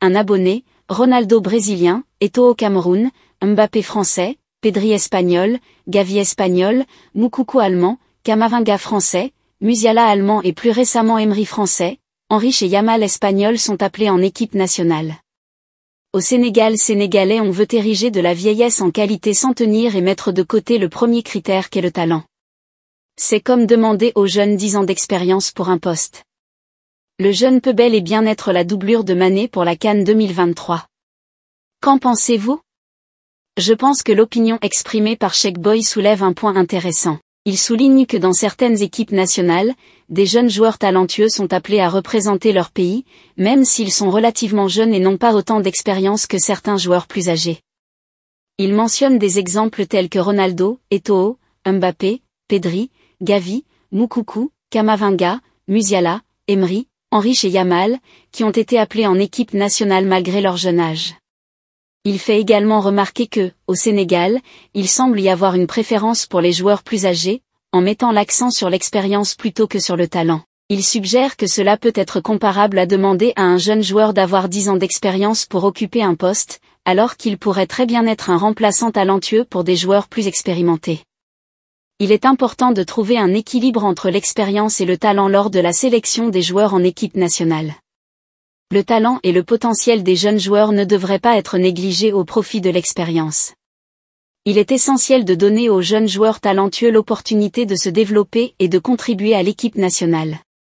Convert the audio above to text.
un abonné, Ronaldo brésilien, Eto'o Cameroun, Mbappé français, Pedri espagnol, Gavi espagnol, Moukoukou allemand, Kamavinga français, Musiala allemand et plus récemment Emery français, Henri et Yamal espagnol sont appelés en équipe nationale. Au Sénégal sénégalais on veut ériger de la vieillesse en qualité sans tenir et mettre de côté le premier critère qu'est le talent. C'est comme demander aux jeunes 10 ans d'expérience pour un poste le jeune peut bel et bien être la doublure de Manet pour la Cannes 2023. Qu'en pensez-vous Je pense que l'opinion exprimée par Boy soulève un point intéressant. Il souligne que dans certaines équipes nationales, des jeunes joueurs talentueux sont appelés à représenter leur pays, même s'ils sont relativement jeunes et n'ont pas autant d'expérience que certains joueurs plus âgés. Il mentionne des exemples tels que Ronaldo, Eto'o, Mbappé, Pedri, Gavi, Moukoukou, Kamavinga, Musiala, Emery, Henrich et Yamal, qui ont été appelés en équipe nationale malgré leur jeune âge. Il fait également remarquer que, au Sénégal, il semble y avoir une préférence pour les joueurs plus âgés, en mettant l'accent sur l'expérience plutôt que sur le talent. Il suggère que cela peut être comparable à demander à un jeune joueur d'avoir 10 ans d'expérience pour occuper un poste, alors qu'il pourrait très bien être un remplaçant talentueux pour des joueurs plus expérimentés il est important de trouver un équilibre entre l'expérience et le talent lors de la sélection des joueurs en équipe nationale. Le talent et le potentiel des jeunes joueurs ne devraient pas être négligés au profit de l'expérience. Il est essentiel de donner aux jeunes joueurs talentueux l'opportunité de se développer et de contribuer à l'équipe nationale.